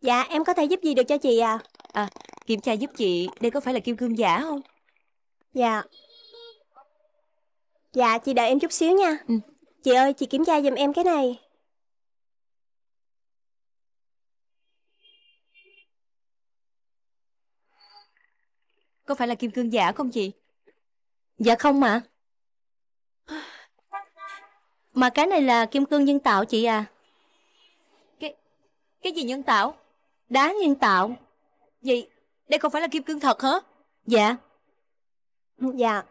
Dạ, em có thể giúp gì được cho chị à? À, kiểm tra giúp chị, đây có phải là kim cương giả không? Dạ. Dạ, chị đợi em chút xíu nha. Ừ. Chị ơi, chị kiểm tra giùm em cái này. Có phải là kim cương giả không chị? Dạ không mà. Mà cái này là kim cương nhân tạo chị à? Cái cái gì nhân tạo? Đá nhân tạo Vậy đây không phải là kim cương thật hả? Dạ Dạ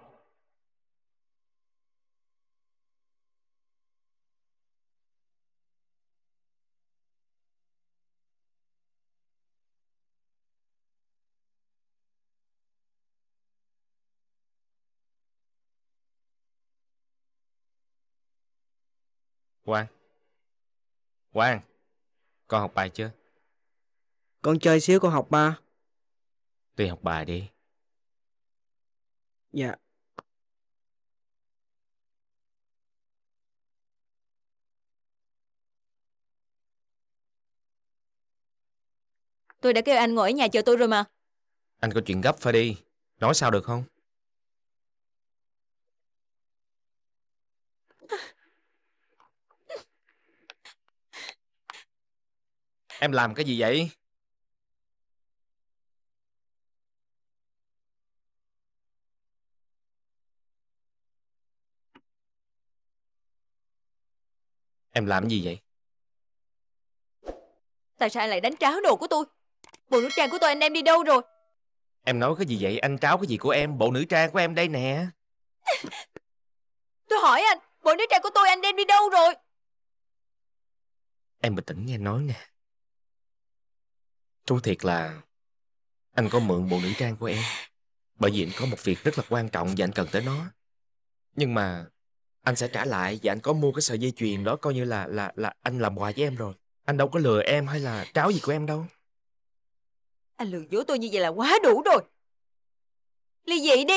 Quang Quang Con học bài chưa? Con chơi xíu con học ba. tôi học bài đi. Dạ. Tôi đã kêu anh ngồi ở nhà chờ tôi rồi mà. Anh có chuyện gấp phải đi. Nói sao được không? Em làm cái gì vậy? Em làm gì vậy Tại sao anh lại đánh tráo đồ của tôi Bộ nữ trang của tôi anh đem đi đâu rồi Em nói cái gì vậy Anh tráo cái gì của em Bộ nữ trang của em đây nè Tôi hỏi anh Bộ nữ trang của tôi anh đem đi đâu rồi Em bình tĩnh nghe nói nè Tôi thiệt là Anh có mượn bộ nữ trang của em Bởi vì anh có một việc rất là quan trọng Và anh cần tới nó Nhưng mà anh sẽ trả lại và anh có mua cái sợi dây chuyền đó coi như là là là anh làm quà với em rồi anh đâu có lừa em hay là tráo gì của em đâu anh lừa dối tôi như vậy là quá đủ rồi ly dị đi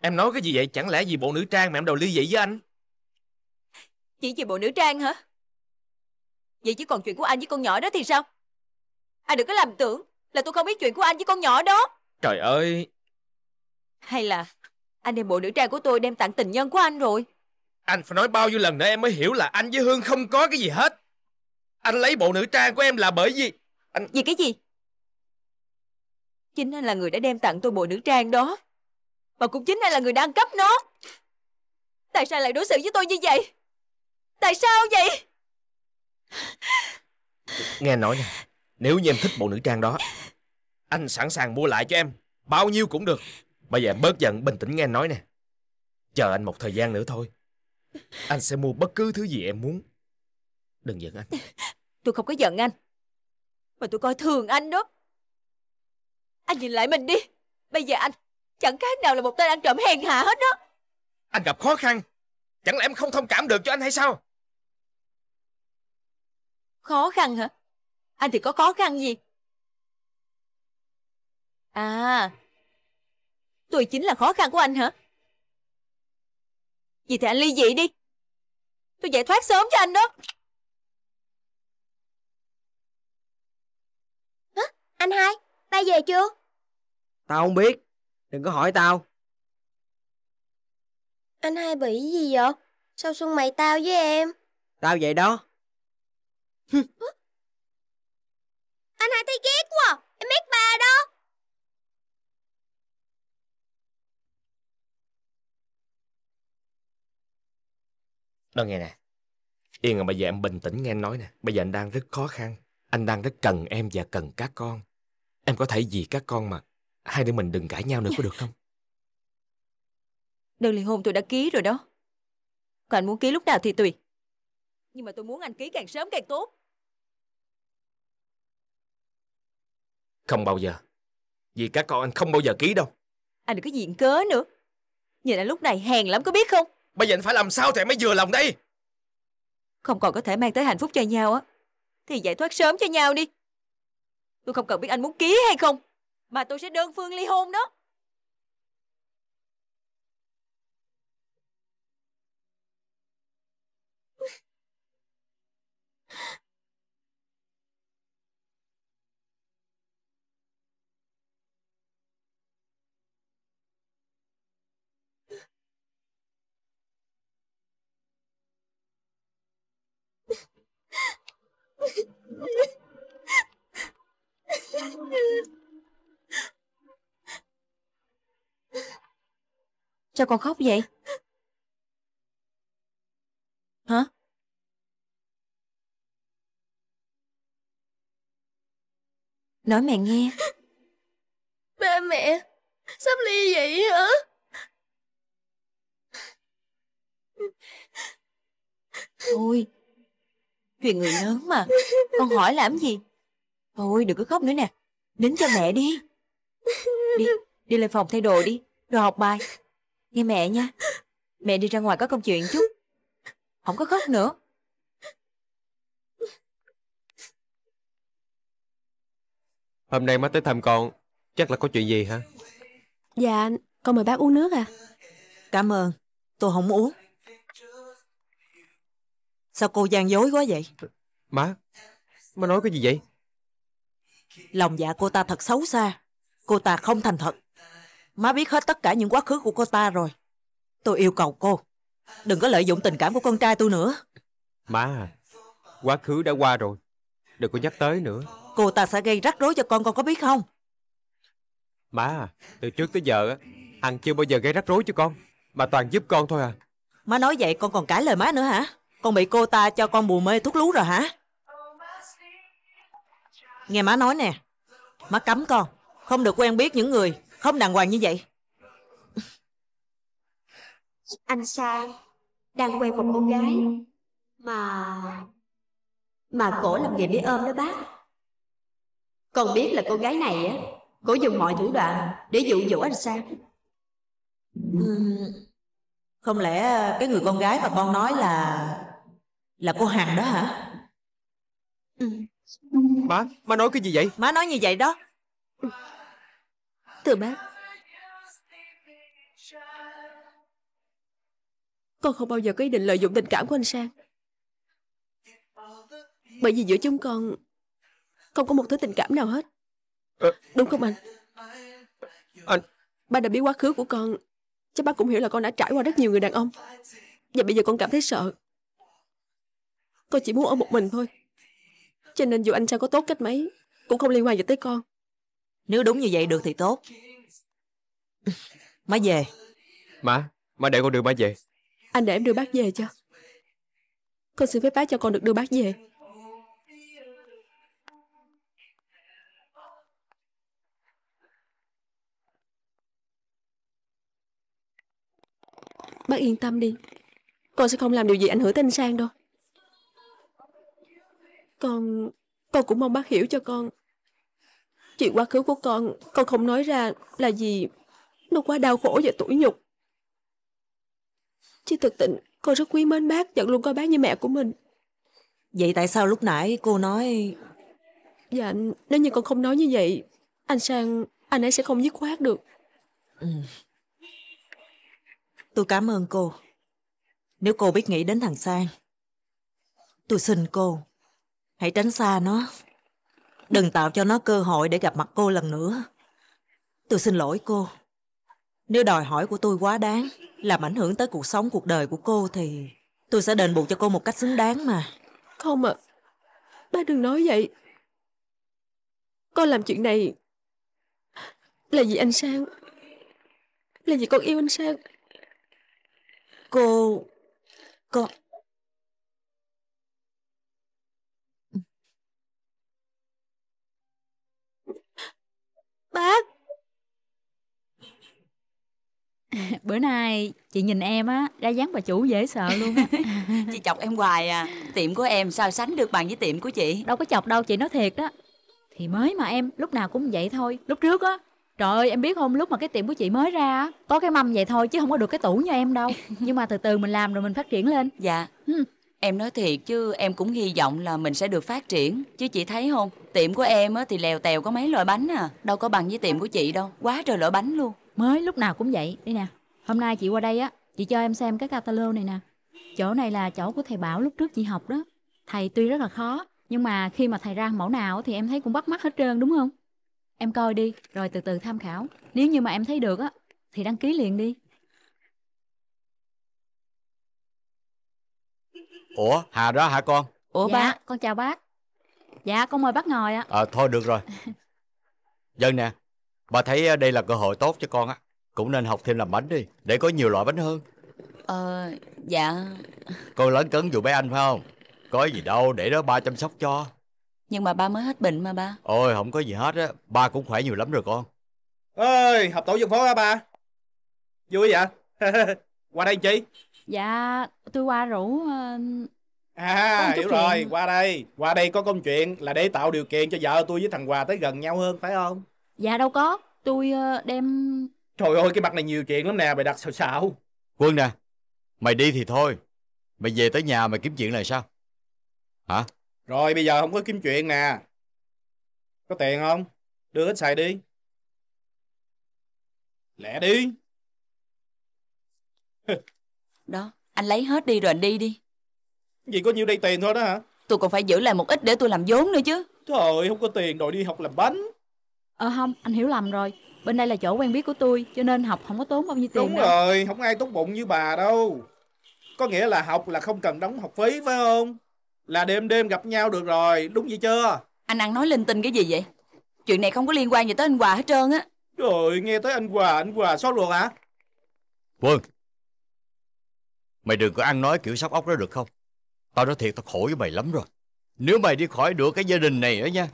em nói cái gì vậy chẳng lẽ vì bộ nữ trang mà em đòi ly dị với anh chỉ vì bộ nữ trang hả vậy chứ còn chuyện của anh với con nhỏ đó thì sao anh đừng có làm tưởng là tôi không biết chuyện của anh với con nhỏ đó trời ơi hay là anh đem bộ nữ trang của tôi đem tặng tình nhân của anh rồi Anh phải nói bao nhiêu lần nữa em mới hiểu là anh với Hương không có cái gì hết Anh lấy bộ nữ trang của em là bởi vì anh Vì cái gì Chính anh là người đã đem tặng tôi bộ nữ trang đó Mà cũng chính anh là người đang cấp nó Tại sao lại đối xử với tôi như vậy Tại sao vậy Nghe nói nè Nếu như em thích bộ nữ trang đó Anh sẵn sàng mua lại cho em Bao nhiêu cũng được Bây giờ em bớt giận bình tĩnh nghe anh nói nè Chờ anh một thời gian nữa thôi Anh sẽ mua bất cứ thứ gì em muốn Đừng giận anh Tôi không có giận anh Mà tôi coi thường anh đó Anh nhìn lại mình đi Bây giờ anh chẳng khác nào là một tên ăn trộm hèn hạ hết đó Anh gặp khó khăn Chẳng lẽ em không thông cảm được cho anh hay sao Khó khăn hả Anh thì có khó khăn gì À Tôi chính là khó khăn của anh hả? Vì thế anh ly dị đi. Tôi giải thoát sớm cho anh đó. Hả? Anh hai, ba về chưa? Tao không biết. Đừng có hỏi tao. Anh hai bị gì vậy? Sao xung mày tao với em? Tao vậy đó. anh hai thấy ghét quá. Em biết bà đó. Đó nghe nè. Yên à bây giờ em bình tĩnh nghe anh nói nè. Bây giờ anh đang rất khó khăn. Anh đang rất cần em và cần các con. Em có thể vì các con mà. Hai đứa mình đừng cãi nhau nữa có được không? Đơn ly hôn tôi đã ký rồi đó. Còn anh muốn ký lúc nào thì tùy. Nhưng mà tôi muốn anh ký càng sớm càng tốt. Không bao giờ. Vì các con anh không bao giờ ký đâu. Anh đừng có diện cớ nữa. Nhìn anh lúc này hèn lắm có biết không? Bây giờ anh phải làm sao thì mới vừa lòng đây Không còn có thể mang tới hạnh phúc cho nhau á Thì giải thoát sớm cho nhau đi Tôi không cần biết anh muốn ký hay không Mà tôi sẽ đơn phương ly hôn đó Sao con khóc vậy? Hả? Nói mẹ nghe Ba mẹ Sắp ly dị hả? Thôi Chuyện người lớn mà Con hỏi làm gì Thôi đừng có khóc nữa nè Đến cho mẹ đi Đi Đi lên phòng thay đồ đi Rồi học bài Nghe mẹ nha Mẹ đi ra ngoài có công chuyện chút Không có khóc nữa Hôm nay má tới thăm con Chắc là có chuyện gì hả Dạ Con mời bác uống nước à Cảm ơn Tôi không uống Sao cô gian dối quá vậy Má Má nói cái gì vậy Lòng dạ cô ta thật xấu xa Cô ta không thành thật Má biết hết tất cả những quá khứ của cô ta rồi Tôi yêu cầu cô Đừng có lợi dụng tình cảm của con trai tôi nữa Má Quá khứ đã qua rồi Đừng có nhắc tới nữa Cô ta sẽ gây rắc rối cho con con có biết không Má Từ trước tới giờ Hằng chưa bao giờ gây rắc rối cho con Mà toàn giúp con thôi à Má nói vậy con còn cãi lời má nữa hả con bị cô ta cho con bù mê thuốc lú rồi hả? Nghe má nói nè, má cấm con, không được quen biết những người không đàng hoàng như vậy. Anh Sang đang quen một cô gái mà mà cổ làm nghề bé ôm đó bác. Con biết là cô gái này á, cổ dùng mọi thủ đoạn để dụ dỗ anh Sang. Không lẽ cái người con gái mà con nói là là cô Hằng đó hả? Ừ. Má, má nói cái gì vậy? Má nói như vậy đó Thưa bác Con không bao giờ có ý định lợi dụng tình cảm của anh Sang Bởi vì giữa chúng con Không có một thứ tình cảm nào hết à. Đúng không anh? Anh Ba đã biết quá khứ của con Chắc bác cũng hiểu là con đã trải qua rất nhiều người đàn ông Và bây giờ con cảm thấy sợ con chỉ muốn ở một mình thôi Cho nên dù anh Sang có tốt cách mấy Cũng không liên quan gì tới con Nếu đúng như vậy được thì tốt Má về Má, má để con đưa má về Anh để em đưa bác về cho Con xin phép bác cho con được đưa bác về Bác yên tâm đi Con sẽ không làm điều gì ảnh hưởng tới anh Sang đâu con... Con cũng mong bác hiểu cho con. Chuyện quá khứ của con, con không nói ra là gì. Nó quá đau khổ và tủi nhục. Chứ thực tình, con rất quý mến bác, vẫn luôn coi bác như mẹ của mình. Vậy tại sao lúc nãy cô nói... Dạ, nếu như con không nói như vậy, anh Sang, anh ấy sẽ không dứt khoát được. Ừ. Tôi cảm ơn cô. Nếu cô biết nghĩ đến thằng Sang, tôi xin cô Hãy tránh xa nó. Đừng tạo cho nó cơ hội để gặp mặt cô lần nữa. Tôi xin lỗi cô. Nếu đòi hỏi của tôi quá đáng, làm ảnh hưởng tới cuộc sống, cuộc đời của cô thì tôi sẽ đền bù cho cô một cách xứng đáng mà. Không ạ. À, ba đừng nói vậy. Con làm chuyện này là vì anh Sang. Là vì con yêu anh Sang. Cô... Con... Bác Bữa nay chị nhìn em á Ra dáng bà chủ dễ sợ luôn á Chị chọc em hoài à Tiệm của em sao sánh được bằng với tiệm của chị Đâu có chọc đâu chị nói thiệt đó Thì mới mà em lúc nào cũng vậy thôi Lúc trước á Trời ơi em biết không lúc mà cái tiệm của chị mới ra Có cái mâm vậy thôi chứ không có được cái tủ như em đâu Nhưng mà từ từ mình làm rồi mình phát triển lên Dạ ừ. Em nói thiệt chứ em cũng hy vọng là mình sẽ được phát triển. Chứ chị thấy không, tiệm của em á, thì lèo tèo có mấy loại bánh à. Đâu có bằng với tiệm của chị đâu, quá trời loại bánh luôn. Mới lúc nào cũng vậy. đi nè, hôm nay chị qua đây á, chị cho em xem cái catalog này nè. Chỗ này là chỗ của thầy Bảo lúc trước chị học đó. Thầy tuy rất là khó, nhưng mà khi mà thầy ra mẫu nào thì em thấy cũng bắt mắt hết trơn đúng không? Em coi đi, rồi từ từ tham khảo. Nếu như mà em thấy được á, thì đăng ký liền đi. ủa hà đó hả con ủa dạ, bác con chào bác dạ con mời bác ngồi ạ à, thôi được rồi dân nè bà thấy ờ, đây là cơ hội tốt cho con á cũng nên học thêm làm bánh đi để có nhiều loại bánh hơn ờ dạ con lớn cấn dù bé anh phải không có gì đâu để đó ba chăm sóc cho nhưng mà ba mới hết bệnh mà ba ôi không có gì hết á ba cũng khỏe nhiều lắm rồi con ơi học tổ dân phố á ba vui vậy qua đây chị Dạ, tôi qua rủ ờ, À, công chút hiểu rồi, qua đây. Qua đây có công chuyện là để tạo điều kiện cho vợ tôi với thằng Hòa tới gần nhau hơn, phải không? Dạ đâu có, tôi ờ, đem Trời ơi, cái mặt này nhiều chuyện lắm nè, mày đặt xạo xạo. Quân nè, mày đi thì thôi. Mày về tới nhà mày kiếm chuyện là sao? Hả? Rồi, bây giờ không có kiếm chuyện nè. Có tiền không? Đưa hết xài đi. Lẹ đi. Đó, anh lấy hết đi rồi anh đi đi. Vậy có nhiêu đây tiền thôi đó hả? Tôi còn phải giữ lại một ít để tôi làm vốn nữa chứ. Trời không có tiền đòi đi học làm bánh. Ờ không, anh hiểu lầm rồi. Bên đây là chỗ quen biết của tôi, cho nên học không có tốn bao nhiêu tiền Đúng đâu. rồi, không ai tốt bụng như bà đâu. Có nghĩa là học là không cần đóng học phí phải không? Là đêm đêm gặp nhau được rồi, đúng vậy chưa? Anh ăn nói linh tinh cái gì vậy? Chuyện này không có liên quan gì tới anh Hòa hết trơn á. Trời nghe tới anh Hòa, anh Hòa xót ruột hả? Vâng. Mày đừng có ăn nói kiểu sóc ốc đó được không? Tao nói thiệt tao khổ với mày lắm rồi. Nếu mày đi khỏi được cái gia đình này đó nha.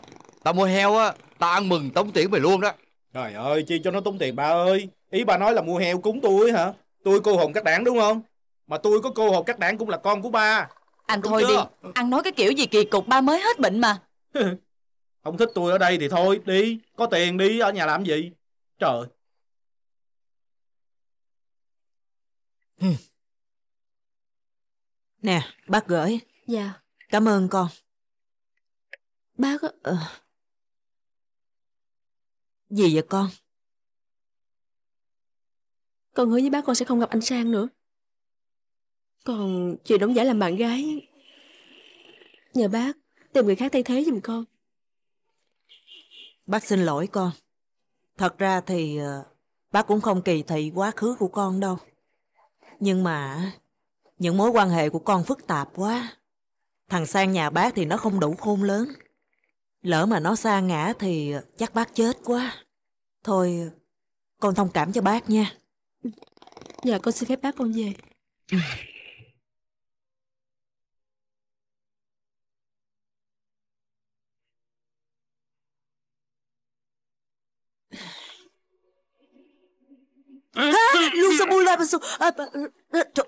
Tao mua heo á, tao ăn mừng tống tiền mày luôn đó. Trời ơi, chi cho nó tốn tiền ba ơi. Ý bà nói là mua heo cúng tôi hả? Tôi cô hồn các đảng đúng không? Mà tôi có cô hồn các đảng cũng là con của ba. Anh thôi chưa? đi, ăn nói cái kiểu gì kỳ cục ba mới hết bệnh mà. Không thích tôi ở đây thì thôi, đi. Có tiền đi, ở nhà làm gì? Trời. Nè, bác gửi. Dạ. Cảm ơn con. Bác... Ờ. Gì vậy con? Con hứa với bác con sẽ không gặp anh Sang nữa. Còn chuyện đóng giả làm bạn gái... Nhờ bác tìm người khác thay thế giùm con. Bác xin lỗi con. Thật ra thì ờ, bác cũng không kỳ thị quá khứ của con đâu. Nhưng mà những mối quan hệ của con phức tạp quá. Thằng sang nhà bác thì nó không đủ khôn lớn. Lỡ mà nó xa ngã thì chắc bác chết quá. Thôi, con thông cảm cho bác nha. Dạ, con xin phép bác con về. Labasu à, ờ,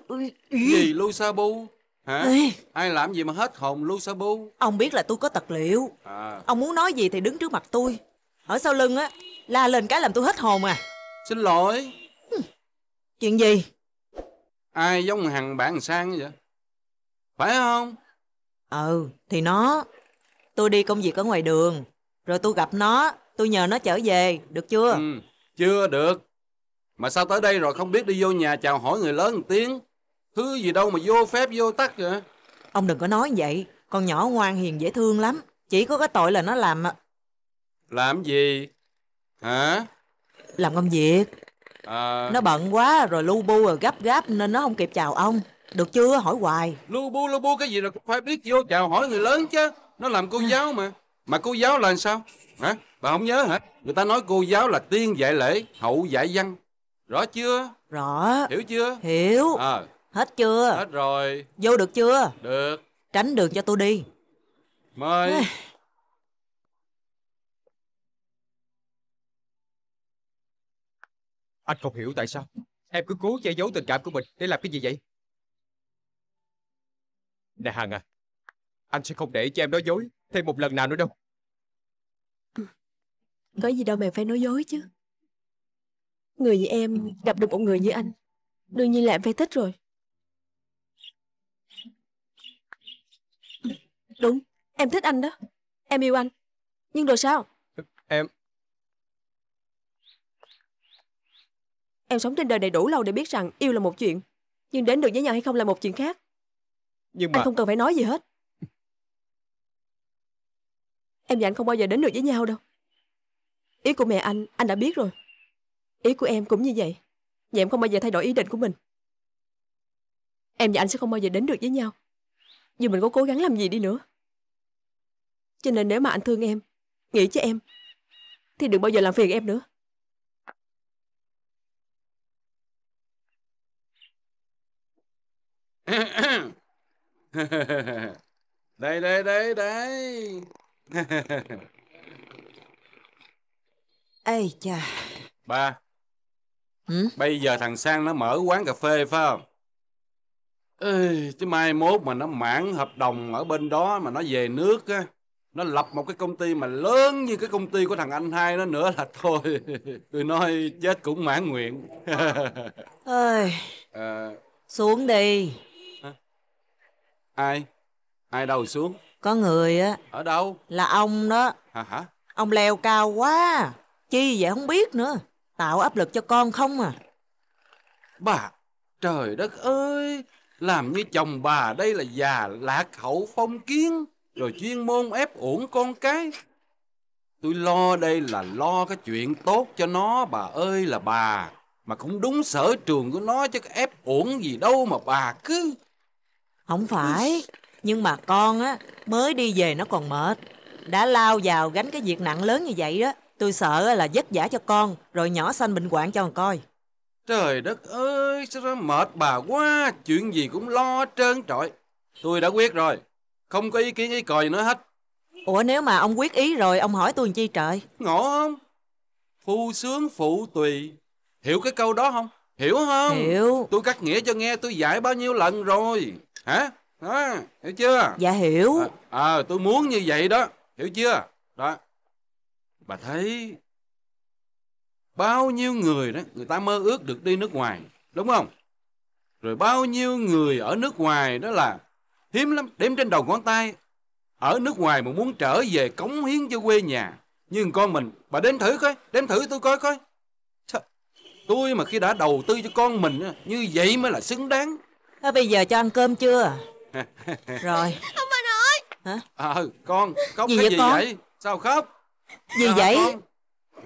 ờ, Gì bu Hả? Ê. Ai làm gì mà hết hồn lu sa bu Ông biết là tôi có tật liệu à. Ông muốn nói gì thì đứng trước mặt tôi Ở sau lưng á La lên cái làm tôi hết hồn à Xin lỗi Chuyện gì Ai giống hằng bạn sang vậy Phải không Ừ thì nó Tôi đi công việc ở ngoài đường Rồi tôi gặp nó Tôi nhờ nó trở về Được chưa ừ, Chưa được mà sao tới đây rồi không biết đi vô nhà chào hỏi người lớn một tiếng Thứ gì đâu mà vô phép vô tắc vậy Ông đừng có nói vậy Con nhỏ ngoan hiền dễ thương lắm Chỉ có cái tội là nó làm Làm gì Hả Làm công việc à... Nó bận quá rồi lu bu rồi gấp gáp Nên nó không kịp chào ông Được chưa hỏi hoài Lu bu lu bu cái gì là phải biết vô chào hỏi người lớn chứ Nó làm cô giáo mà Mà cô giáo là sao Hả Bà không nhớ hả Người ta nói cô giáo là tiên dạy lễ Hậu dạy văn Rõ chưa? Rõ. Hiểu chưa? Hiểu. À. Hết chưa? Hết rồi. Vô được chưa? Được. Tránh đường cho tôi đi. Mời. Anh không hiểu tại sao Em cứ cố che giấu tình cảm của mình để làm cái gì vậy Nè Hằng à Anh sẽ không để cho em nói dối Thêm một lần nào nữa đâu Có gì đâu mẹ phải nói dối chứ Người như em gặp được một người như anh Đương nhiên là em phải thích rồi Đúng, em thích anh đó Em yêu anh Nhưng rồi sao Em Em sống trên đời đầy đủ lâu để biết rằng yêu là một chuyện Nhưng đến được với nhau hay không là một chuyện khác Nhưng mà Anh không cần phải nói gì hết Em và anh không bao giờ đến được với nhau đâu Ý của mẹ anh, anh đã biết rồi Ý của em cũng như vậy Vậy em không bao giờ thay đổi ý định của mình Em và anh sẽ không bao giờ đến được với nhau Dù mình có cố gắng làm gì đi nữa Cho nên nếu mà anh thương em Nghĩ cho em Thì đừng bao giờ làm phiền em nữa đây đây đây đây ê chà ba Bây giờ thằng Sang nó mở quán cà phê phải không? Ê, chứ mai mốt mà nó mãn hợp đồng ở bên đó mà nó về nước á, nó lập một cái công ty mà lớn như cái công ty của thằng anh hai nó nữa là thôi, tôi nói chết cũng mãn nguyện. Ơi, à, xuống đi. Ai? Ai đâu xuống? Có người á. Ở đâu? Là ông đó. Hả hả? Ông leo cao quá, chi vậy không biết nữa. Tạo áp lực cho con không à Bà Trời đất ơi Làm như chồng bà đây là già lạc hậu phong kiến Rồi chuyên môn ép uổng con cái Tôi lo đây là lo cái chuyện tốt cho nó bà ơi là bà Mà cũng đúng sở trường của nó chứ ép uổng gì đâu mà bà cứ Không phải Nhưng mà con á mới đi về nó còn mệt Đã lao vào gánh cái việc nặng lớn như vậy đó Tôi sợ là vất giả cho con, rồi nhỏ sanh bệnh hoạn cho con coi. Trời đất ơi, sao nó mệt bà quá, chuyện gì cũng lo trơn trọi. Tôi đã quyết rồi, không có ý kiến ý còi gì nữa hết. Ủa nếu mà ông quyết ý rồi, ông hỏi tôi làm chi trời? Ngộ không? Phu sướng phụ tùy. Hiểu cái câu đó không? Hiểu không? Hiểu. Tôi cắt nghĩa cho nghe tôi giải bao nhiêu lần rồi. Hả? À, hiểu chưa? Dạ hiểu. À, à tôi muốn như vậy đó. Hiểu chưa? Đó bà thấy bao nhiêu người đó người ta mơ ước được đi nước ngoài đúng không rồi bao nhiêu người ở nước ngoài đó là hiếm lắm đếm trên đầu ngón tay ở nước ngoài mà muốn trở về cống hiến cho quê nhà nhưng con mình bà đếm thử coi đếm thử tôi coi coi tôi mà khi đã đầu tư cho con mình như vậy mới là xứng đáng à, bây giờ cho ăn cơm chưa rồi ông bà nội hả ờ à, con khóc gì cái vậy gì con? vậy sao khóc gì vậy con?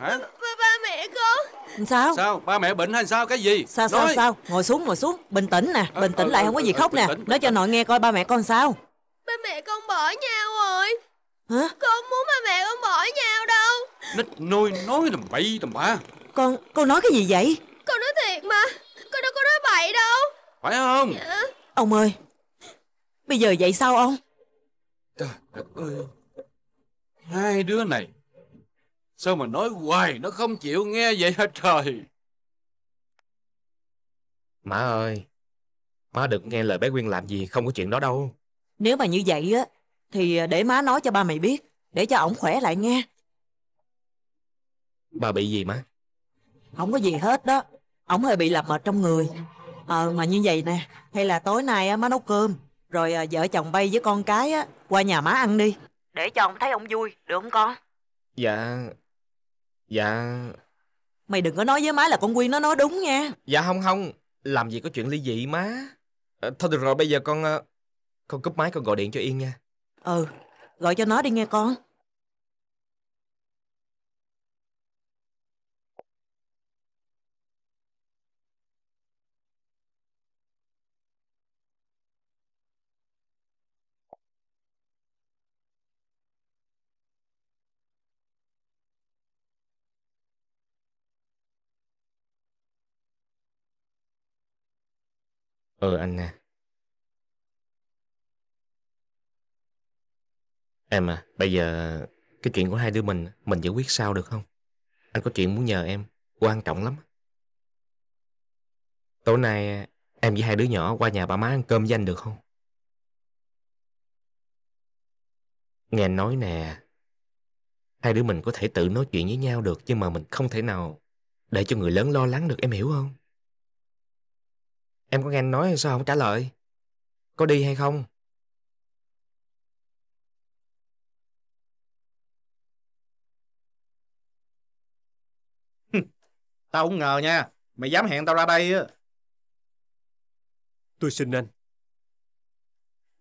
Hả? Ba, mẹ con Sao Sao ba mẹ bệnh hay sao cái gì Sao sao Nói. sao Ngồi xuống ngồi xuống Bình tĩnh nè ờ, Bình tĩnh ờ, lại ờ, không có gì ờ, khóc nè tĩnh. Nói cho nội nghe coi ba mẹ con sao Ba mẹ con bỏ nhau rồi Hả Con muốn ba mẹ con bỏ nhau đâu Nít nuôi nói tầm bậy tầm bạ Con con nói cái gì vậy Con nói thiệt mà Con đâu có nói bậy đâu Phải không dạ. Ông ơi Bây giờ vậy sao ông Trời đất ơi Hai đứa này Sao mà nói hoài nó không chịu nghe vậy hả trời? Má ơi, má đừng nghe lời bé Quyên làm gì, không có chuyện đó đâu. Nếu mà như vậy á, thì để má nói cho ba mày biết, để cho ổng khỏe lại nghe. Bà bị gì má? Không có gì hết đó, ổng hơi bị lập mệt trong người. Ờ mà như vậy nè, hay là tối nay má nấu cơm, rồi ờ, vợ chồng bay với con cái á, qua nhà má ăn đi. Để cho ông thấy ổng vui, được không con? Dạ, Dạ Mày đừng có nói với má là con Quyên nó nói đúng nha Dạ không không Làm gì có chuyện ly dị má ờ, Thôi được rồi bây giờ con ờ, Con cúp máy con gọi điện cho Yên nha Ừ Gọi cho nó đi nghe con Ờ anh nè em à, bây giờ cái chuyện của hai đứa mình mình giải quyết sao được không? Anh có chuyện muốn nhờ em, quan trọng lắm. Tối nay em với hai đứa nhỏ qua nhà bà má ăn cơm với anh được không? Nghe anh nói nè, hai đứa mình có thể tự nói chuyện với nhau được nhưng mà mình không thể nào để cho người lớn lo lắng được em hiểu không? Em có nghe anh nói sao không trả lời? Có đi hay không? Tao không ngờ nha, mày dám hẹn tao ra đây á. Tôi xin anh.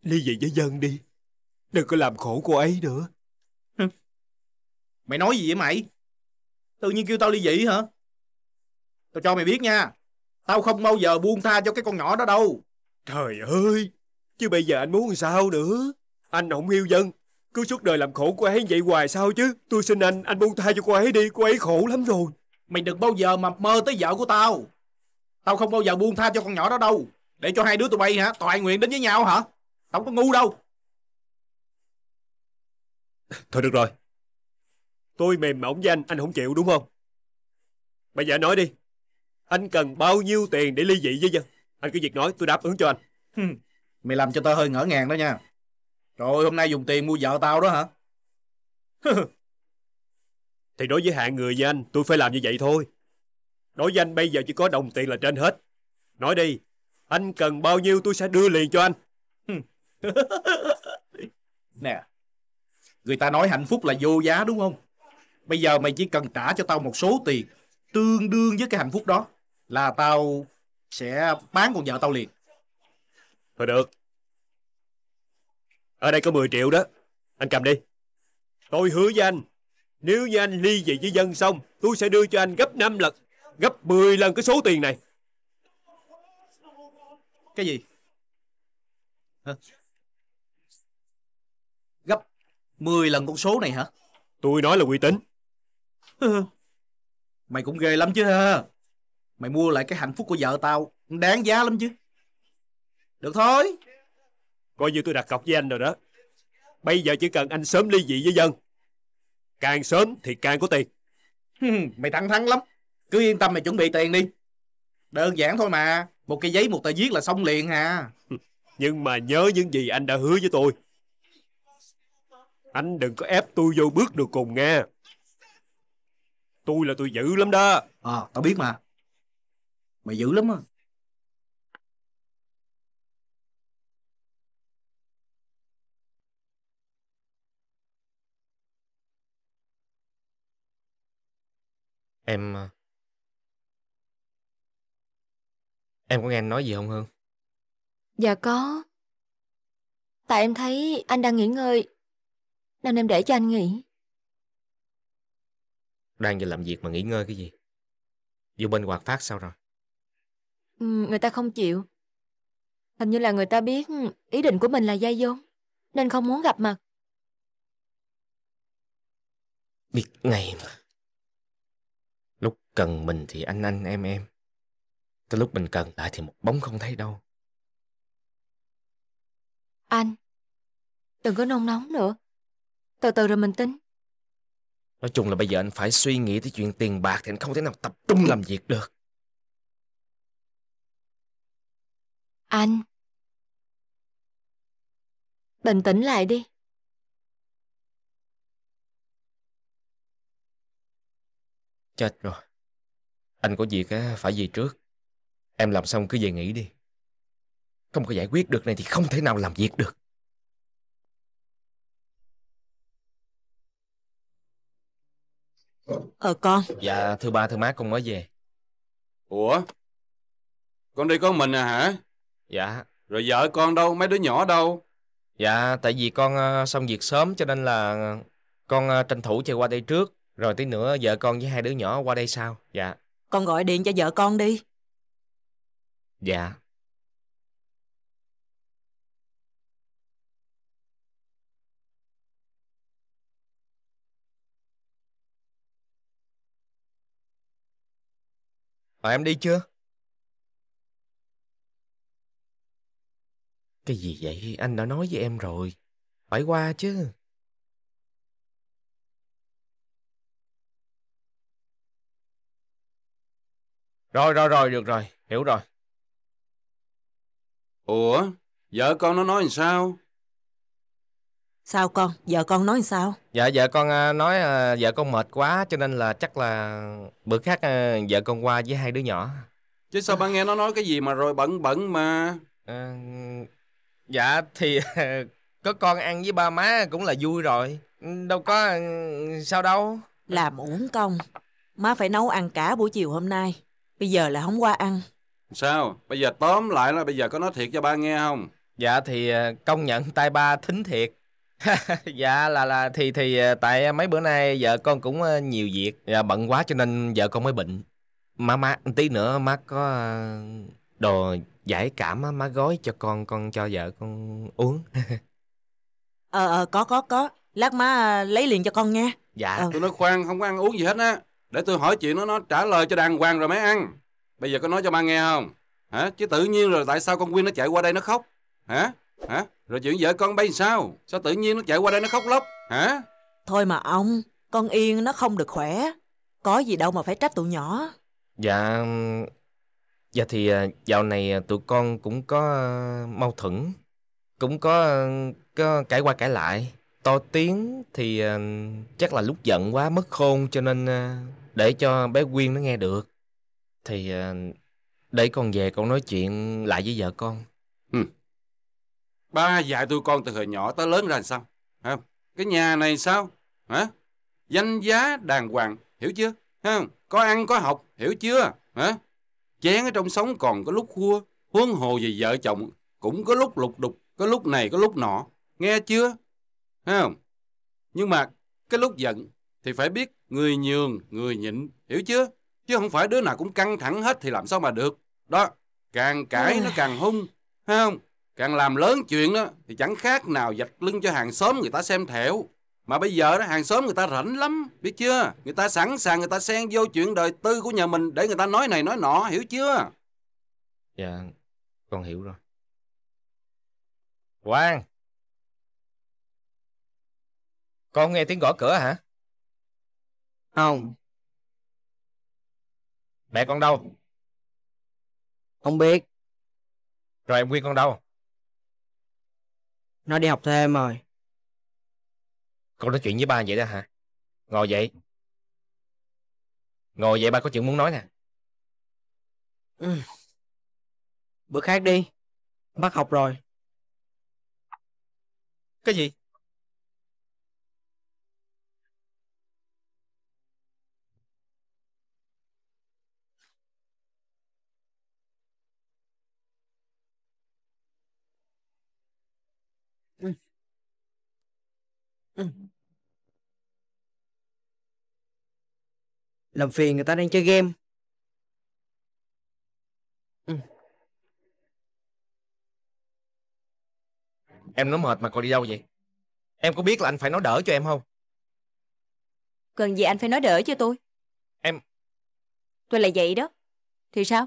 Ly dị với dân đi. Đừng có làm khổ cô ấy nữa. Mày nói gì vậy mày? Tự nhiên kêu tao ly dị hả? Tao cho mày biết nha. Tao không bao giờ buông tha cho cái con nhỏ đó đâu. Trời ơi, chứ bây giờ anh muốn sao nữa? Anh không yêu dân, cứ suốt đời làm khổ cô ấy vậy hoài sao chứ? Tôi xin anh, anh buông tha cho cô ấy đi, cô ấy khổ lắm rồi. Mày đừng bao giờ mập mơ tới vợ của tao. Tao không bao giờ buông tha cho con nhỏ đó đâu. Để cho hai đứa tụi bay hả, toàn nguyện đến với nhau hả? Tao không có ngu đâu. Thôi được rồi. Tôi mềm mỏng với anh, anh không chịu đúng không? Bây giờ nói đi, anh cần bao nhiêu tiền để ly dị với dân Anh cứ việc nói tôi đáp ứng cho anh Mày làm cho tao hơi ngỡ ngàng đó nha Trời ơi hôm nay dùng tiền mua vợ tao đó hả Thì đối với hạng người như anh Tôi phải làm như vậy thôi Đối với anh bây giờ chỉ có đồng tiền là trên hết Nói đi Anh cần bao nhiêu tôi sẽ đưa liền cho anh Nè Người ta nói hạnh phúc là vô giá đúng không Bây giờ mày chỉ cần trả cho tao một số tiền Tương đương với cái hạnh phúc đó là tao sẽ bán con vợ tao liền Thôi được Ở đây có 10 triệu đó Anh cầm đi Tôi hứa với anh Nếu như anh ly dị với dân xong Tôi sẽ đưa cho anh gấp 5 lần Gấp 10 lần cái số tiền này Cái gì hả? Gấp 10 lần con số này hả Tôi nói là uy tín Mày cũng ghê lắm chứ ha mày mua lại cái hạnh phúc của vợ tao đáng giá lắm chứ được thôi coi như tôi đặt cọc với anh rồi đó bây giờ chỉ cần anh sớm ly dị với dân càng sớm thì càng có tiền mày thẳng thắn lắm cứ yên tâm mày chuẩn bị tiền đi đơn giản thôi mà một cái giấy một tờ viết là xong liền hà nhưng mà nhớ những gì anh đã hứa với tôi anh đừng có ép tôi vô bước đường cùng nghe tôi là tôi dữ lắm đó ờ à, tao biết mà mà dữ lắm á em ờ, em có nghe anh nói gì không Hương dạ có tại em thấy anh đang nghỉ ngơi nên em để cho anh nghỉ đang giờ làm việc mà nghỉ ngơi cái gì vô bên quạt phát sao rồi Ừ, người ta không chịu. Hình như là người ta biết ý định của mình là dây dốn, nên không muốn gặp mặt. Biết ngày mà. Lúc cần mình thì anh anh em em. Tới lúc mình cần lại thì một bóng không thấy đâu. Anh, đừng có nôn nóng nữa. Từ từ rồi mình tính. Nói chung là bây giờ anh phải suy nghĩ tới chuyện tiền bạc thì anh không thể nào tập trung làm việc được. Anh. Bình tĩnh lại đi. Chết rồi. Anh có việc phải về trước. Em làm xong cứ về nghỉ đi. Không có giải quyết được này thì không thể nào làm việc được. Ờ con. Dạ thưa ba thưa má con mới về. Ủa? Con đi có mình à hả? Dạ, rồi vợ con đâu, mấy đứa nhỏ đâu? Dạ, tại vì con ờ, xong việc sớm cho nên là ờ, con ờ, tranh thủ chạy qua đây trước, rồi tí nữa vợ con với hai đứa nhỏ qua đây sau. Dạ. Con gọi điện cho vợ con đi. Dạ. mà em đi chưa? Cái gì vậy? Anh đã nói với em rồi. Phải qua chứ. Rồi, rồi, rồi, được rồi. Hiểu rồi. Ủa? Vợ con nó nói làm sao? Sao con? Vợ con nói sao? Dạ vợ con à, nói à, vợ con mệt quá cho nên là chắc là bữa khác à, vợ con qua với hai đứa nhỏ. Chứ sao à. bà nghe nó nói cái gì mà rồi bẩn bẩn mà. À, Dạ thì có con ăn với ba má cũng là vui rồi, đâu có sao đâu. Làm uống công, má phải nấu ăn cả buổi chiều hôm nay, bây giờ là không qua ăn. Sao, bây giờ tóm lại là bây giờ có nói thiệt cho ba nghe không? Dạ thì ờ, công nhận tay ba thính thiệt. dạ là là thì thì ờ, tại mấy bữa nay vợ con cũng ờ, nhiều việc dạ, bận quá cho nên vợ con mới bệnh má má tí nữa má có đồ giải cảm má gói cho con con cho vợ con uống ờ ờ có có có lát má à, lấy liền cho con nghe dạ ờ. tôi nói khoan không có ăn uống gì hết á để tôi hỏi chuyện nó nó trả lời cho đàng hoàng rồi mới ăn bây giờ có nói cho ba nghe không hả chứ tự nhiên rồi tại sao con quyên nó chạy qua đây nó khóc hả hả rồi chuyện vợ con bay sao sao tự nhiên nó chạy qua đây nó khóc lóc hả thôi mà ông con yên nó không được khỏe có gì đâu mà phải trách tụi nhỏ dạ Dạ thì à, dạo này à, tụi con cũng có à, mâu thuẫn, cũng có à, có cãi qua cãi lại. To tiếng thì chắc là lúc giận quá mất khôn cho nên để cho bé Quyên nó nghe được. Thì để con về con nói chuyện lại với vợ con. Ừ. Ba dạy tụi con từ hồi nhỏ tới lớn ra làm sao? Hả? Cái nhà này sao? Hả? Danh giá đàng hoàng, hiểu chưa? Hả? Có ăn có học, hiểu chưa? Hả? Chén ở trong sống còn có lúc khua, huân hồ về vợ chồng, cũng có lúc lục đục, có lúc này có lúc nọ. Nghe chưa? Thấy không? Nhưng mà cái lúc giận thì phải biết người nhường, người nhịn, hiểu chưa? Chứ không phải đứa nào cũng căng thẳng hết thì làm sao mà được. Đó, càng cãi nó càng hung, thấy không? Càng làm lớn chuyện đó thì chẳng khác nào dạch lưng cho hàng xóm người ta xem thẻo. Mà bây giờ đó hàng xóm người ta rảnh lắm Biết chưa Người ta sẵn sàng người ta xen vô chuyện đời tư của nhà mình Để người ta nói này nói nọ hiểu chưa Dạ con hiểu rồi Quang Con nghe tiếng gõ cửa hả Không Mẹ con đâu Không biết Rồi em quyên con đâu Nó đi học thêm rồi con nói chuyện với ba vậy đó hả? Ngồi vậy, Ngồi vậy ba có chuyện muốn nói nè. Ừ. Bữa khác đi. Bác học rồi. Cái gì? Ừ. Ừ. làm phiền người ta đang chơi game ừ. em nói mệt mà còn đi đâu vậy em có biết là anh phải nói đỡ cho em không cần gì anh phải nói đỡ cho tôi em tôi là vậy đó thì sao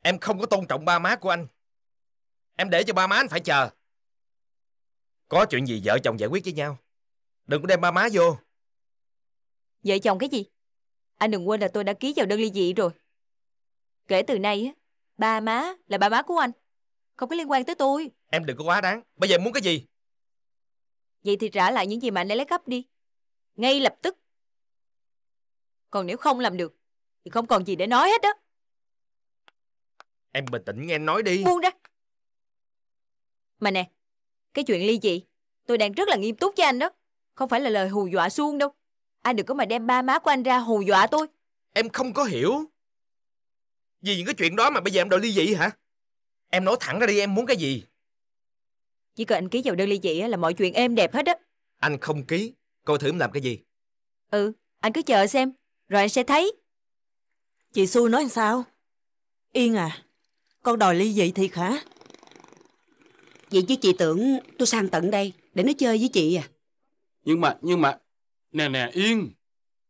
em không có tôn trọng ba má của anh em để cho ba má anh phải chờ có chuyện gì vợ chồng giải quyết với nhau đừng có đem ba má vô vợ chồng cái gì anh đừng quên là tôi đã ký vào đơn ly dị rồi. Kể từ nay, ba má là ba má của anh. Không có liên quan tới tôi. Em đừng có quá đáng. Bây giờ muốn cái gì? Vậy thì trả lại những gì mà anh đã lấy cắp đi. Ngay lập tức. Còn nếu không làm được, thì không còn gì để nói hết đó. Em bình tĩnh nghe anh nói đi. Buông ra. Mà nè, cái chuyện ly dị, tôi đang rất là nghiêm túc với anh đó. Không phải là lời hù dọa suông đâu. Anh đừng có mà đem ba má của anh ra hù dọa tôi Em không có hiểu Vì những cái chuyện đó mà bây giờ em đòi ly dị hả Em nói thẳng ra đi em muốn cái gì Chỉ cần anh ký vào đơn ly dị là mọi chuyện êm đẹp hết á Anh không ký Coi thử em làm cái gì Ừ anh cứ chờ xem Rồi anh sẽ thấy Chị Xu nói sao Yên à Con đòi ly dị thiệt hả Vậy chứ chị tưởng tôi sang tận đây Để nó chơi với chị à Nhưng mà Nhưng mà Nè nè yên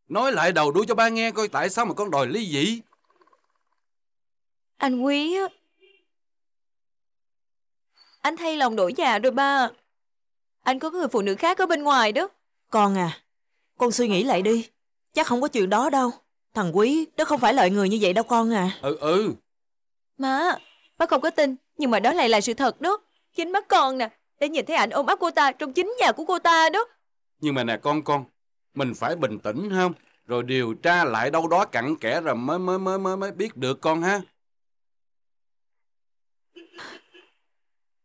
Nói lại đầu đuôi cho ba nghe coi tại sao mà con đòi ly dị Anh Quý Anh thay lòng đổi dạ rồi ba Anh có người phụ nữ khác ở bên ngoài đó Con à Con suy nghĩ lại đi Chắc không có chuyện đó đâu Thằng Quý đó không phải loại người như vậy đâu con à Ừ ừ Má Má không có tin Nhưng mà đó lại là sự thật đó Chính mắt con nè để nhìn thấy ảnh ôm ấp cô ta Trong chính nhà của cô ta đó Nhưng mà nè con con mình phải bình tĩnh không? Rồi điều tra lại đâu đó cặn kẽ rồi mới mới mới mới mới biết được con ha.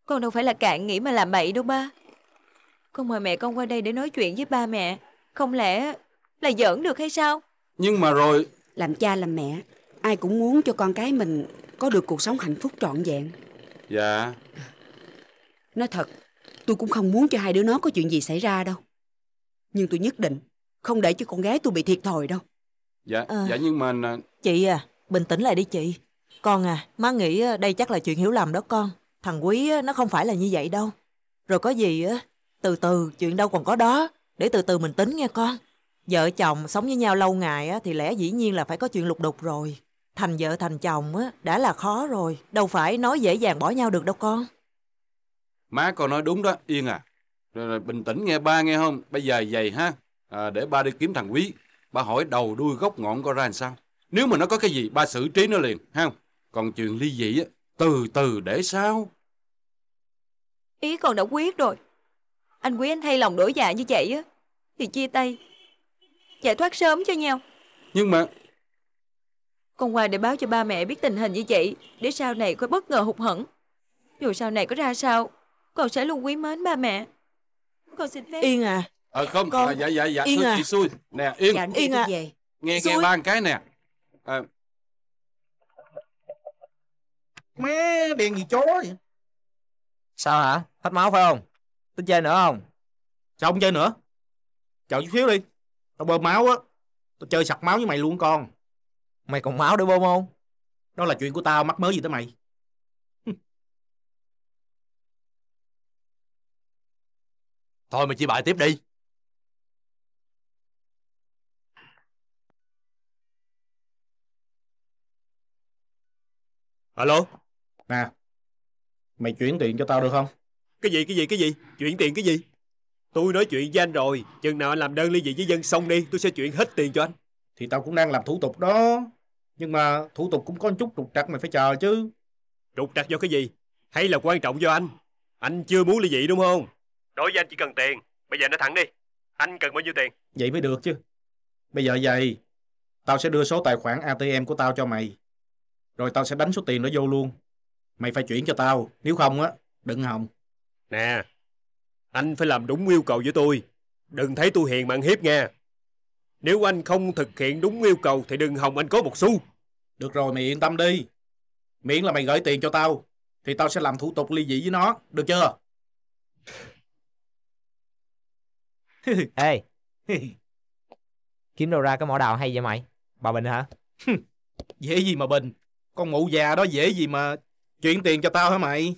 Con đâu phải là cạn nghĩ mà làm bậy đâu ba. Con mời mẹ con qua đây để nói chuyện với ba mẹ. Không lẽ là giỡn được hay sao? Nhưng mà rồi... Làm cha làm mẹ, ai cũng muốn cho con cái mình có được cuộc sống hạnh phúc trọn vẹn. Dạ. Nói thật, tôi cũng không muốn cho hai đứa nó có chuyện gì xảy ra đâu. Nhưng tôi nhất định không để cho con gái tôi bị thiệt thòi đâu Dạ, à, dạ nhưng mà Chị à, bình tĩnh lại đi chị Con à, má nghĩ à, đây chắc là chuyện hiểu lầm đó con Thằng Quý à, nó không phải là như vậy đâu Rồi có gì á à, Từ từ, chuyện đâu còn có đó Để từ từ mình tính nghe con Vợ chồng sống với nhau lâu ngày á, thì lẽ dĩ nhiên là phải có chuyện lục đục rồi Thành vợ thành chồng á, đã là khó rồi Đâu phải nói dễ dàng bỏ nhau được đâu con Má con nói đúng đó, Yên à rồi, rồi bình tĩnh nghe ba nghe không Bây giờ vậy ha à, để ba đi kiếm thằng Quý. Ba hỏi đầu đuôi gốc ngọn coi ra làm sao. Nếu mà nó có cái gì, ba xử trí nó liền, ha không? Còn chuyện ly dị, á, từ từ để sao? Ý con đã quyết rồi. Anh Quý anh thay lòng đổi dạ như vậy á, thì chia tay. Giải dạ thoát sớm cho nhau. Nhưng mà... Con qua để báo cho ba mẹ biết tình hình như vậy, để sau này có bất ngờ hụt hẫng. Dù sau này có ra sao, con sẽ luôn quý mến ba mẹ. Con xin phép. Yên à, ờ không con... à, dạ dạ dạ yên xui, à. chị xui nè yên dạ, yên à. về. nghe xui. nghe ba cái nè à. Ờ. mé đèn gì chó vậy sao hả hết máu phải không tính chơi nữa không sao không chơi nữa chọn chút xíu đi tao bơm máu á tao chơi sặc máu với mày luôn con mày còn máu để bơm không đó là chuyện của tao mắc mới gì tới mày Thôi mày chỉ bài tiếp đi Alo? Nè, mày chuyển tiền cho tao được không? Cái gì, cái gì, cái gì? Chuyển tiền cái gì? Tôi nói chuyện với anh rồi, chừng nào anh làm đơn ly dị với dân xong đi, tôi sẽ chuyển hết tiền cho anh. Thì tao cũng đang làm thủ tục đó, nhưng mà thủ tục cũng có chút trục trặc mày phải chờ chứ. Trục trặc do cái gì? Hay là quan trọng do anh? Anh chưa muốn ly dị đúng không? Đối với anh chỉ cần tiền, bây giờ nói thẳng đi. Anh cần bao nhiêu tiền? Vậy mới được chứ. Bây giờ vậy, tao sẽ đưa số tài khoản ATM của tao cho mày rồi tao sẽ đánh số tiền nó vô luôn mày phải chuyển cho tao nếu không á đừng hòng nè anh phải làm đúng yêu cầu với tôi đừng thấy tôi hiền mạng hiếp nghe nếu anh không thực hiện đúng yêu cầu thì đừng hòng anh có một xu được rồi mày yên tâm đi miễn là mày gửi tiền cho tao thì tao sẽ làm thủ tục ly dị với nó được chưa ê kiếm đâu ra cái mỏ đào hay vậy mày bà bình hả dễ gì mà bình con mụ già đó dễ gì mà chuyển tiền cho tao hả mày?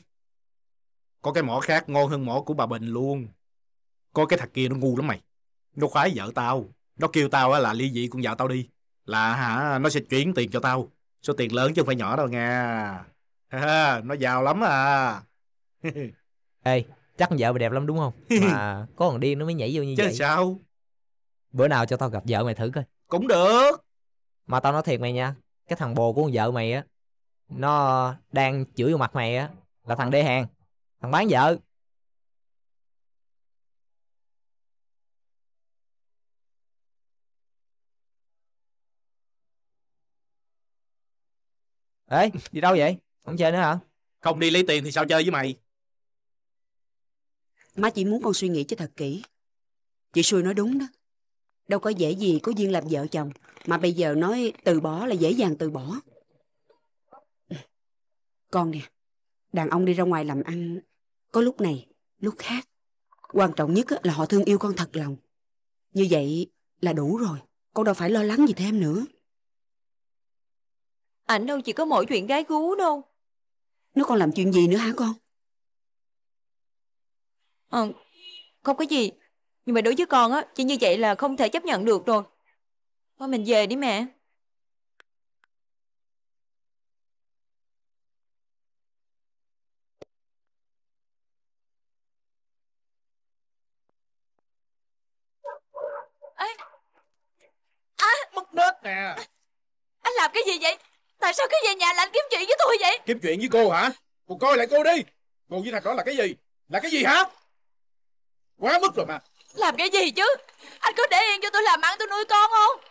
Có cái mỏ khác ngon hơn mỏ của bà Bình luôn. Có cái thằng kia nó ngu lắm mày. Nó khoái vợ tao. Nó kêu tao là ly dị con vợ tao đi. Là hả, nó sẽ chuyển tiền cho tao. Số tiền lớn chứ không phải nhỏ đâu nha. nó giàu lắm à. Ê, chắc vợ mày đẹp lắm đúng không? Mà có còn điên nó mới nhảy vô như chứ vậy. Chứ sao? Bữa nào cho tao gặp vợ mày thử coi. Cũng được. Mà tao nói thiệt mày nha, cái thằng bồ của con vợ mày á nó đang chửi vào mặt mày á là thằng đê hàng thằng bán vợ ê đi đâu vậy không chơi nữa hả không đi lấy tiền thì sao chơi với mày má chỉ muốn con suy nghĩ cho thật kỹ chị xuôi nói đúng đó Đâu có dễ gì có duyên làm vợ chồng Mà bây giờ nói từ bỏ là dễ dàng từ bỏ Con nè Đàn ông đi ra ngoài làm ăn Có lúc này, lúc khác Quan trọng nhất là họ thương yêu con thật lòng Như vậy là đủ rồi Con đâu phải lo lắng gì thêm nữa Ảnh đâu chỉ có mỗi chuyện gái gú đâu Nó còn làm chuyện gì nữa hả con à, Không có gì nhưng mà đối với con á, chỉ như vậy là không thể chấp nhận được rồi. Thôi mình về đi mẹ. Ê! À, mất nết nè. Anh làm cái gì vậy? Tại sao cứ về nhà là anh kiếm chuyện với tôi vậy? Kiếm chuyện với cô hả? Cô coi lại cô đi. Cô với thằng đó là cái gì? Là cái gì hả? Quá mức rồi mà. Làm cái gì chứ Anh cứ để yên cho tôi làm ăn tôi nuôi con không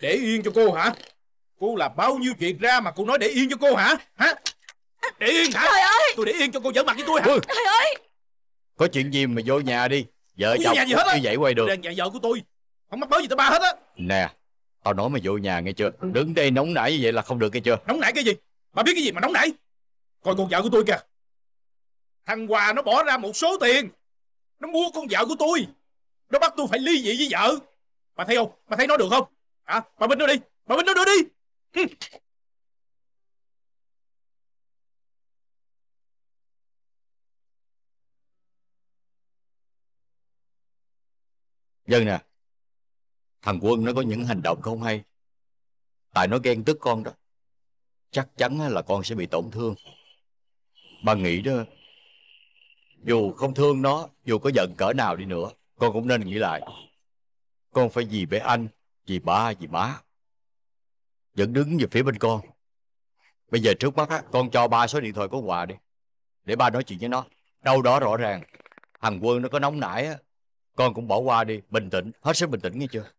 Để yên cho cô hả Cô làm bao nhiêu chuyện ra mà cô nói để yên cho cô hả Hả Để yên hả Trời ơi Tôi để yên cho cô giỡn mặt với tôi hả Ôi. Trời ơi Có chuyện gì mà vô nhà đi Vợ chồng như vậy quay được Đây nhà vợ của tôi Không mắc mớ gì tới ba hết á Nè Tao nói mày vô nhà nghe chưa Đứng đây nóng nảy như vậy là không được nghe chưa Nóng nảy cái gì Bà biết cái gì mà nóng nảy Coi con vợ của tôi kìa Thằng Hòa nó bỏ ra một số tiền nó mua con vợ của tôi nó bắt tôi phải ly dị với vợ bà thấy không bà thấy nó được không hả à, bà binh nó đi bà binh nó đưa đi Hừm. Dân nè Thằng Quân nó có những hành động không hay Tại nó ghen tức con rồi Chắc chắn là con sẽ bị tổn thương Bà nghĩ đó dù không thương nó, dù có giận cỡ nào đi nữa, con cũng nên nghĩ lại. Con phải vì bé anh, vì ba, vì má. Vẫn đứng về phía bên con. Bây giờ trước mắt á, con cho ba số điện thoại của Hòa đi. Để ba nói chuyện với nó. Đâu đó rõ ràng. Thằng Quân nó có nóng nảy á. Con cũng bỏ qua đi, bình tĩnh, hết sức bình tĩnh nghe chưa?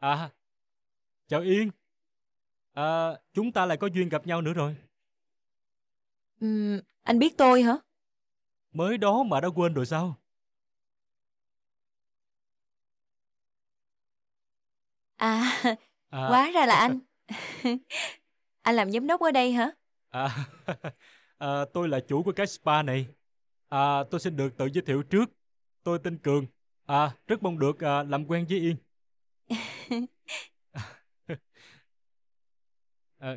À, chào Yên. À, chúng ta lại có duyên gặp nhau nữa rồi. Ừ, anh biết tôi hả? Mới đó mà đã quên rồi sao? À, à. quá ra là anh. anh làm giám đốc ở đây hả? À, à, tôi là chủ của cái spa này. À, tôi xin được tự giới thiệu trước. Tôi tên Cường. À, rất mong được à, làm quen với Yên. à,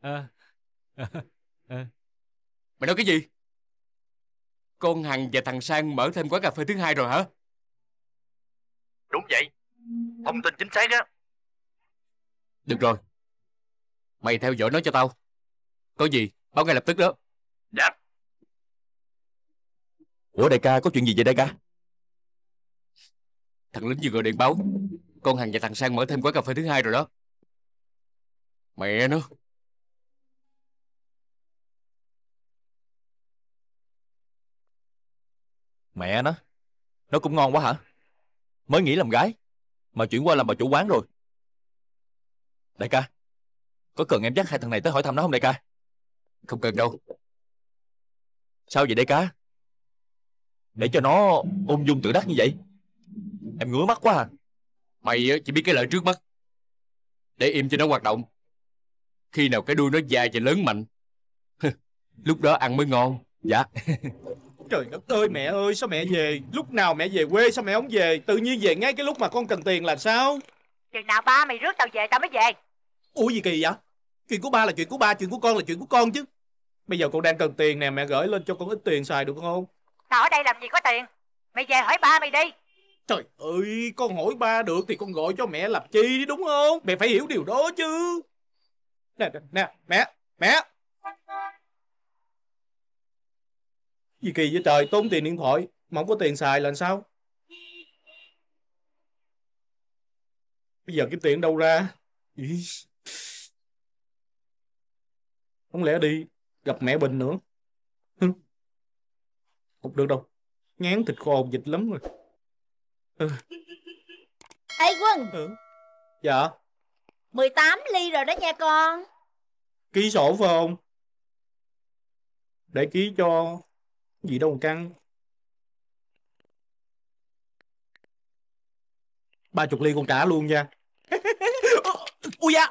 à, à, à. Mày nói cái gì? Con Hằng và thằng Sang mở thêm quán cà phê thứ hai rồi hả? Đúng vậy. Thông tin chính xác á. Được rồi. Mày theo dõi nó cho tao. Có gì, báo ngay lập tức đó. Dạ. Ủa đại ca có chuyện gì vậy đại ca Thằng lính vừa gọi điện báo Con hàng và thằng Sang mở thêm quán cà phê thứ hai rồi đó Mẹ nó Mẹ nó Nó cũng ngon quá hả Mới nghĩ làm gái Mà chuyển qua làm bà chủ quán rồi Đại ca Có cần em dắt hai thằng này tới hỏi thăm nó không đại ca Không cần đâu Sao vậy đại ca để cho nó ung dung tự đắc như vậy Em ngứa mắt quá à Mày chỉ biết cái lợi trước mắt Để im cho nó hoạt động Khi nào cái đuôi nó dài và lớn mạnh Lúc đó ăn mới ngon Dạ Trời đất ơi mẹ ơi sao mẹ về Lúc nào mẹ về quê sao mẹ không về Tự nhiên về ngay cái lúc mà con cần tiền là sao Chừng nào ba mày rước tao về tao mới về Ủa gì kỳ vậy Chuyện của ba là chuyện của ba Chuyện của con là chuyện của con chứ Bây giờ con đang cần tiền nè mẹ gửi lên cho con ít tiền xài được không Tao ở đây làm gì có tiền Mày về hỏi ba mày đi Trời ơi con hỏi ba được thì con gọi cho mẹ làm chi đúng không Mẹ phải hiểu điều đó chứ Nè nè, nè mẹ mẹ Gì kỳ vậy trời tốn tiền điện thoại Mà không có tiền xài là sao Bây giờ kiếm tiền đâu ra Không lẽ đi gặp mẹ Bình nữa không được đâu Ngán thịt kho dịch lắm rồi ừ. Ê Quân ừ. Dạ 18 ly rồi đó nha con Ký sổ phải không Để ký cho Gì đâu căng ba chục ly con trả luôn nha ui da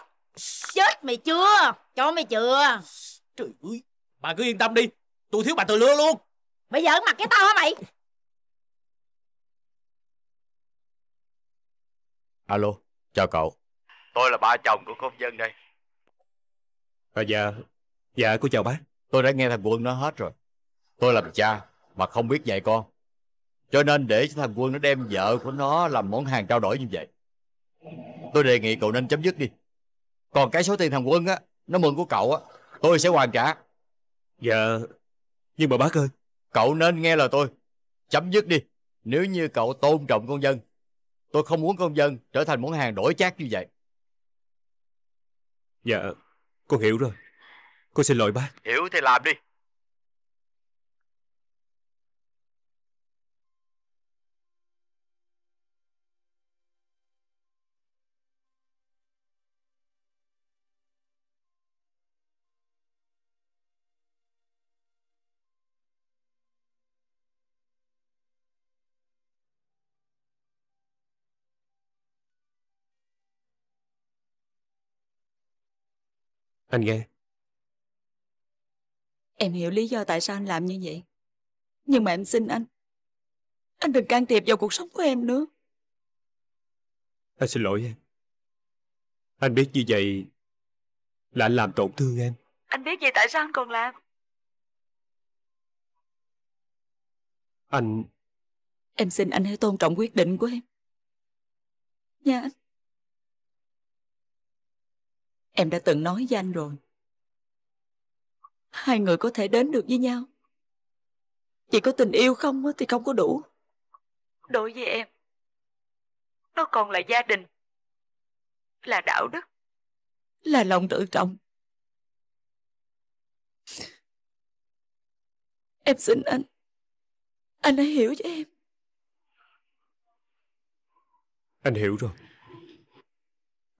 chết mày chưa cho mày chưa trời ơi bà cứ yên tâm đi tôi thiếu bà từ lưa luôn Bây giờ mặt cái tao hả mày Alo Chào cậu Tôi là ba chồng của công dân đây à, Dạ Dạ cô chào bác Tôi đã nghe thằng Quân nó hết rồi Tôi làm cha Mà không biết dạy con Cho nên để cho thằng Quân nó đem vợ của nó Làm món hàng trao đổi như vậy Tôi đề nghị cậu nên chấm dứt đi Còn cái số tiền thằng Quân á Nó mượn của cậu á Tôi sẽ hoàn trả Dạ Nhưng mà bác ơi Cậu nên nghe lời tôi. Chấm dứt đi. Nếu như cậu tôn trọng con dân, tôi không muốn con dân trở thành món hàng đổi chát như vậy. Dạ, con hiểu rồi. Con xin lỗi bác. Hiểu thì làm đi. Anh nghe. Em hiểu lý do tại sao anh làm như vậy. Nhưng mà em xin anh. Anh đừng can thiệp vào cuộc sống của em nữa. Anh xin lỗi em. Anh biết như vậy là anh làm tổn thương em. Anh biết vậy tại sao anh còn làm? Anh... Em xin anh hãy tôn trọng quyết định của em. Nha anh. Em đã từng nói với anh rồi. Hai người có thể đến được với nhau. Chỉ có tình yêu không thì không có đủ. Đối với em, nó còn là gia đình, là đạo đức, là lòng tự trọng. Em xin anh, anh hãy hiểu cho em. Anh hiểu rồi.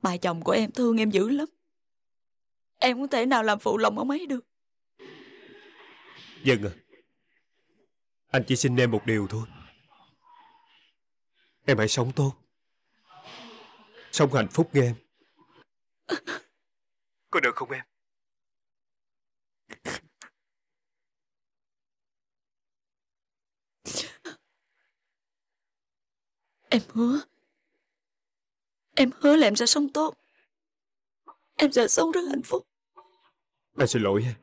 Bà chồng của em thương em dữ lắm. Em không thể nào làm phụ lòng ông ấy được Dân vâng à Anh chỉ xin em một điều thôi Em hãy sống tốt Sống hạnh phúc nghe em Có được không em Em hứa Em hứa là em sẽ sống tốt Em sẽ sống rất hạnh phúc anh xin lỗi